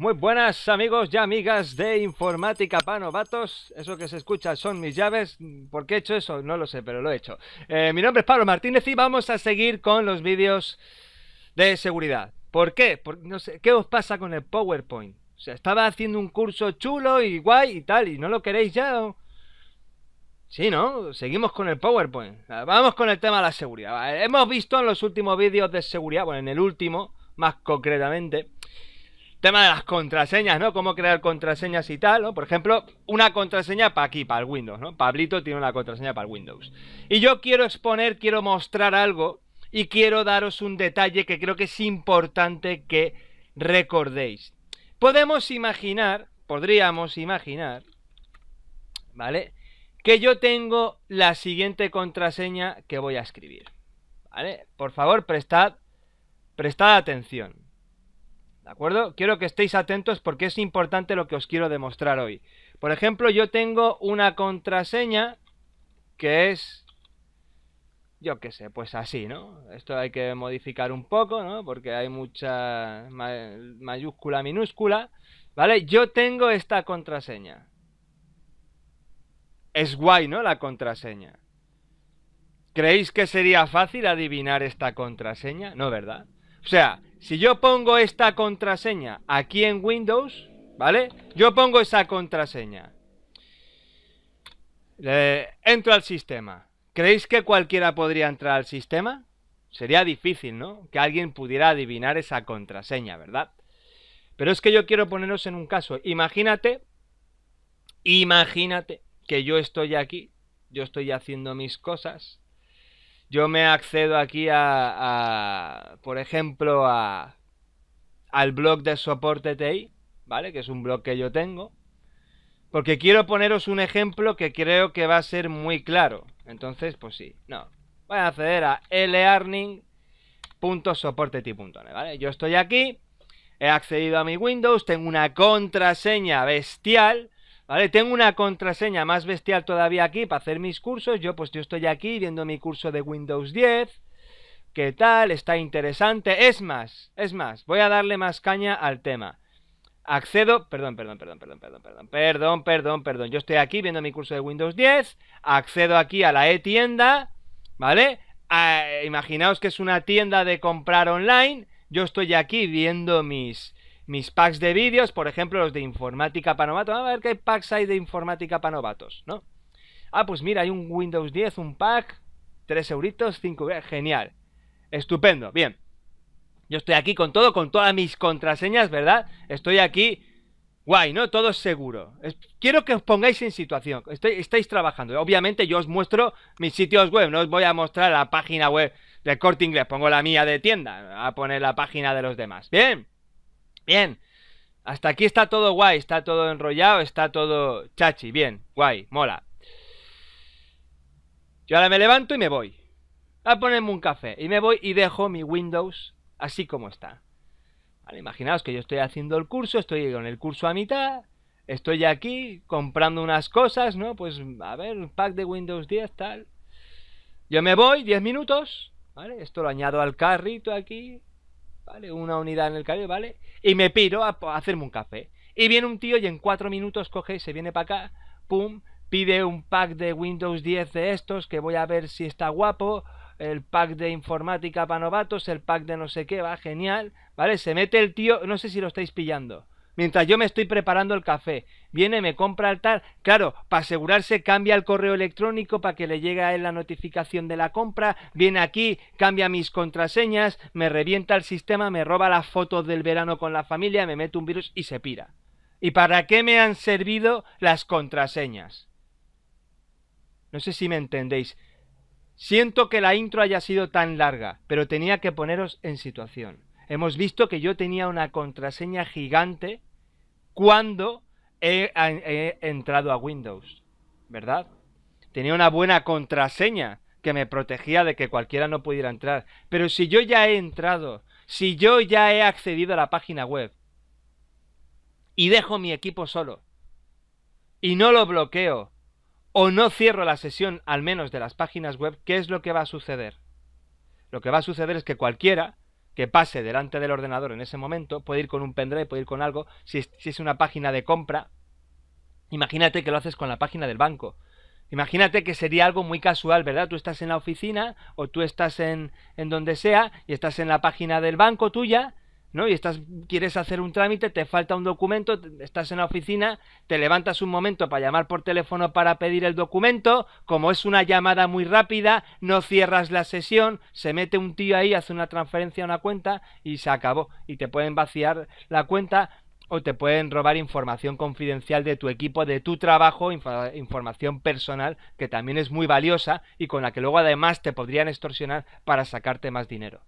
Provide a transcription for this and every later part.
Muy buenas amigos y amigas de Informática para Novatos. Eso que se escucha son mis llaves. ¿Por qué he hecho eso? No lo sé, pero lo he hecho. Eh, mi nombre es Pablo Martínez y vamos a seguir con los vídeos de seguridad. ¿Por qué? no sé, ¿Qué os pasa con el PowerPoint? O estaba haciendo un curso chulo y guay y tal, y no lo queréis ya. si Sí, ¿no? Seguimos con el PowerPoint. Vamos con el tema de la seguridad. Hemos visto en los últimos vídeos de seguridad, bueno, en el último, más concretamente, tema de las contraseñas, ¿no? Cómo crear contraseñas y tal, ¿no? Por ejemplo, una contraseña para aquí, para el Windows, ¿no? Pablito tiene una contraseña para el Windows. Y yo quiero exponer, quiero mostrar algo y quiero daros un detalle que creo que es importante que recordéis. Podemos imaginar, podríamos imaginar, ¿vale? Que yo tengo la siguiente contraseña que voy a escribir, ¿vale? Por favor, prestad, prestad atención. ¿De acuerdo? Quiero que estéis atentos porque es importante lo que os quiero demostrar hoy. Por ejemplo, yo tengo una contraseña que es... Yo qué sé, pues así, ¿no? Esto hay que modificar un poco, ¿no? Porque hay mucha mayúscula, minúscula. ¿Vale? Yo tengo esta contraseña. Es guay, ¿no? La contraseña. ¿Creéis que sería fácil adivinar esta contraseña? No, ¿verdad? O sea, si yo pongo esta contraseña aquí en Windows, ¿vale? Yo pongo esa contraseña. entro al sistema. ¿Creéis que cualquiera podría entrar al sistema? Sería difícil, ¿no? Que alguien pudiera adivinar esa contraseña, ¿verdad? Pero es que yo quiero poneros en un caso. Imagínate, imagínate que yo estoy aquí, yo estoy haciendo mis cosas, yo me accedo aquí a, por ejemplo, a, al blog de soporte TI, ¿vale? Que es un blog que yo tengo. Porque quiero poneros un ejemplo que creo que va a ser muy claro. Entonces, pues sí, no. Voy a acceder a learning.soporteti.net, ¿vale? Yo estoy aquí, he accedido a mi Windows, tengo una contraseña bestial Vale, tengo una contraseña más bestial todavía aquí para hacer mis cursos. Yo pues yo estoy aquí viendo mi curso de Windows 10. ¿Qué tal? Está interesante. Es más, es más, voy a darle más caña al tema. Accedo, perdón, perdón, perdón, perdón, perdón, perdón, perdón, perdón, perdón. Yo estoy aquí viendo mi curso de Windows 10, accedo aquí a la e-tienda, ¿vale? Ah, imaginaos que es una tienda de comprar online. Yo estoy aquí viendo mis, mis packs de vídeos, por ejemplo, los de informática para novatos. Vamos a ver qué packs hay de informática para novatos, ¿no? Ah, pues mira, hay un Windows 10, un pack, 3 euritos, 5 genial. Estupendo, bien. Yo estoy aquí con todo, con todas mis contraseñas, ¿verdad? Estoy aquí, guay, ¿no? Todo seguro. quiero que os pongáis en situación. Estoy, estáis trabajando. Obviamente yo os muestro mis sitios web, no os voy a mostrar la página web de Corte Inglés. Pongo la mía de tienda, a poner la página de los demás. Bien. Bien. Hasta aquí está todo guay, está todo enrollado, está todo chachi, bien, guay, mola. Yo ahora me levanto y me voy. A ponerme un café. Y me voy y dejo mi Windows así como está. imaginaos que yo estoy haciendo el curso, estoy con el curso a mitad, estoy aquí comprando unas cosas, ¿no? Pues a ver, un pack de Windows 10, tal. Yo me voy, 10 minutos, ¿vale? Esto lo añado al carrito aquí, ¿vale? Una unidad en el cabello, ¿vale? Y me piro a, hacerme un café. Y viene un tío y en cuatro minutos coge y se viene para acá, pum, pide un pack de Windows 10 de estos, que voy a ver si está guapo, el pack de informática para novatos, el pack de no sé qué, va, genial, ¿vale? Se mete el tío, no sé si lo estáis pillando mientras yo me estoy preparando el café. Viene, me compra el tal. Claro, para asegurarse, cambia el correo electrónico para que le llegue a él la notificación de la compra. Viene aquí, cambia mis contraseñas, me revienta el sistema, me roba las fotos del verano con la familia, me mete un virus y se pira. ¿Y para qué me han servido las contraseñas? No sé si me entendéis. Siento que la intro haya sido tan larga, pero tenía que poneros en situación. Hemos visto que yo tenía una contraseña gigante cuando he, entrado a Windows, ¿verdad? Tenía una buena contraseña que me protegía de que cualquiera no pudiera entrar. Pero si yo ya he entrado, si yo ya he accedido a la página web y dejo mi equipo solo y no lo bloqueo o no cierro la sesión al menos de las páginas web, ¿qué es lo que va a suceder? Lo que va a suceder es que cualquiera que pase delante del ordenador en ese momento, puede ir con un pendrive, puede ir con algo, si es, una página de compra, imagínate que lo haces con la página del banco. Imagínate que sería algo muy casual, ¿verdad? Tú estás en la oficina o tú estás en, en donde sea y estás en la página del banco tuya ¿no? Y estás, quieres hacer un trámite, te falta un documento, estás en la oficina, te levantas un momento para llamar por teléfono para pedir el documento, como es una llamada muy rápida, no cierras la sesión, se mete un tío ahí, hace una transferencia a una cuenta y se acabó. Y te pueden vaciar la cuenta o te pueden robar información confidencial de tu equipo, de tu trabajo, información personal que también es muy valiosa y con la que luego además te podrían extorsionar para sacarte más dinero.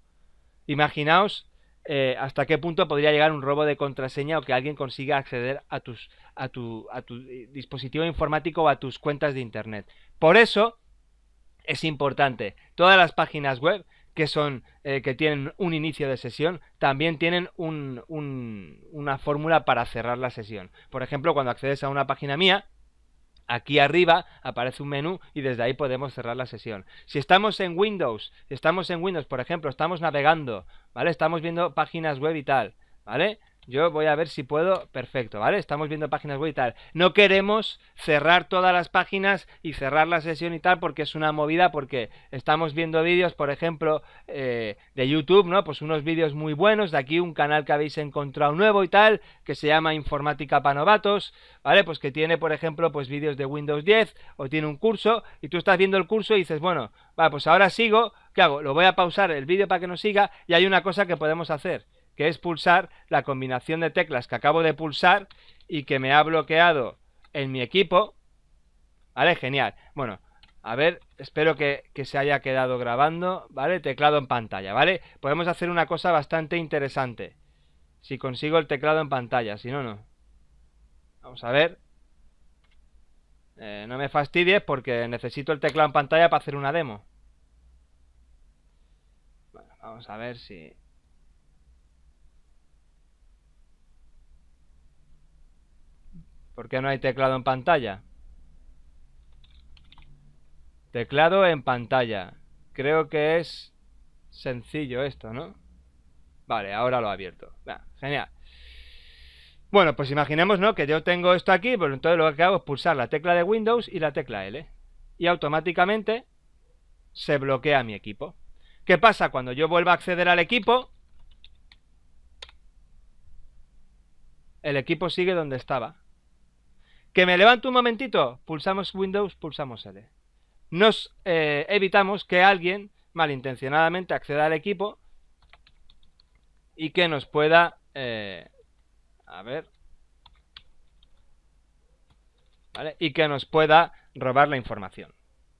Imaginaos eh, hasta qué punto podría llegar un robo de contraseña o que alguien consiga acceder a, tus, a, tu, a tu eh, dispositivo informático o a tus cuentas de Internet. Por eso es importante, todas las páginas web que son eh, que tienen un inicio de sesión también tienen un, una fórmula para cerrar la sesión. Por ejemplo, cuando accedes a una página mía, aquí arriba aparece un menú y desde ahí podemos cerrar la sesión. Si estamos en Windows, estamos en Windows, por ejemplo, estamos navegando, ¿vale? Estamos viendo páginas web y tal, ¿vale? Yo voy a ver si puedo. Perfecto, ¿vale? Estamos viendo páginas web y tal. No queremos cerrar todas las páginas y cerrar la sesión y tal porque es una movida, porque estamos viendo vídeos, por ejemplo, eh, de YouTube, ¿no? Pues unos vídeos muy buenos. De aquí un canal que habéis encontrado nuevo y tal, que se llama Informática para Novatos, ¿vale? Pues que tiene, por ejemplo, pues vídeos de Windows 10 o tiene un curso y tú estás viendo el curso y dices, bueno, va, pues ahora sigo. ¿Qué hago? Lo voy a pausar el vídeo para que no siga y hay una cosa que podemos hacer que es pulsar la combinación de teclas que acabo de pulsar y que me ha bloqueado en mi equipo. ¿Vale? Genial. Bueno, a ver, espero que, se haya quedado grabando, ¿vale? Teclado en pantalla, ¿vale? Podemos hacer una cosa bastante interesante. Si consigo el teclado en pantalla, si no, no. Vamos a ver. Eh, no me fastidies porque necesito el teclado en pantalla para hacer una demo. Bueno, vamos a ver si... ¿Por qué no hay teclado en pantalla? Teclado en pantalla. Creo que es sencillo esto, ¿no? Vale, ahora lo ha abierto. genial. Bueno, pues imaginemos, ¿no? Que yo tengo esto aquí, pues entonces lo que hago es pulsar la tecla de Windows y la tecla L. Y automáticamente se bloquea mi equipo. ¿Qué pasa? Cuando yo vuelva a acceder al equipo, el equipo sigue donde estaba. Que me levanto un momentito, pulsamos Windows, pulsamos L. Nos eh, evitamos que alguien malintencionadamente acceda al equipo y que nos pueda... Eh, a ver... ¿Vale? Y que nos pueda robar la información.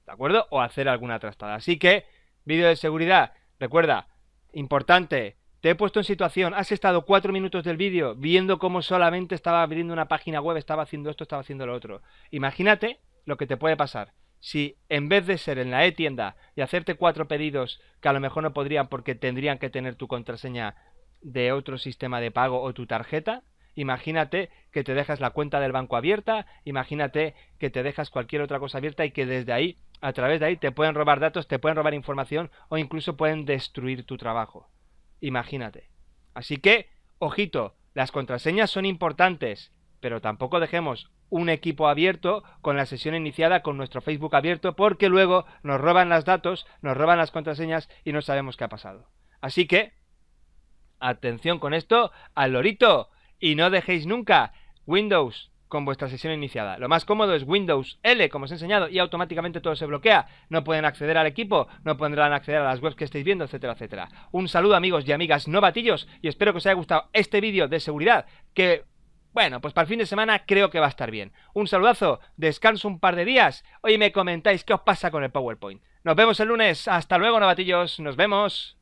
¿De acuerdo? O hacer alguna trastada. Así que, vídeo de seguridad, recuerda, importante, te he puesto en situación, has estado cuatro minutos del vídeo viendo cómo solamente estaba abriendo una página web, estaba haciendo esto, estaba haciendo lo otro. Imagínate lo que te puede pasar si en vez de ser en la e-tienda y hacerte cuatro pedidos que a lo mejor no podrían porque tendrían que tener tu contraseña de otro sistema de pago o tu tarjeta, imagínate que te dejas la cuenta del banco abierta, imagínate que te dejas cualquier otra cosa abierta y que desde ahí, a través de ahí, te pueden robar datos, te pueden robar información o incluso pueden destruir tu trabajo. Imagínate. Así que, ojito, las contraseñas son importantes, pero tampoco dejemos un equipo abierto con la sesión iniciada con nuestro Facebook abierto porque luego nos roban las datos, nos roban las contraseñas y no sabemos qué ha pasado. Así que, atención con esto al lorito y no dejéis nunca Windows con vuestra sesión iniciada. Lo más cómodo es Windows L, como os he enseñado, y automáticamente todo se bloquea. No pueden acceder al equipo, no podrán acceder a las webs que estáis viendo, etcétera, etcétera. Un saludo amigos y amigas novatillos y espero que os haya gustado este vídeo de seguridad que... Bueno, pues para el fin de semana creo que va a estar bien. Un saludazo, descanso un par de días, hoy me comentáis qué os pasa con el PowerPoint. Nos vemos el lunes, hasta luego novatillos, nos vemos.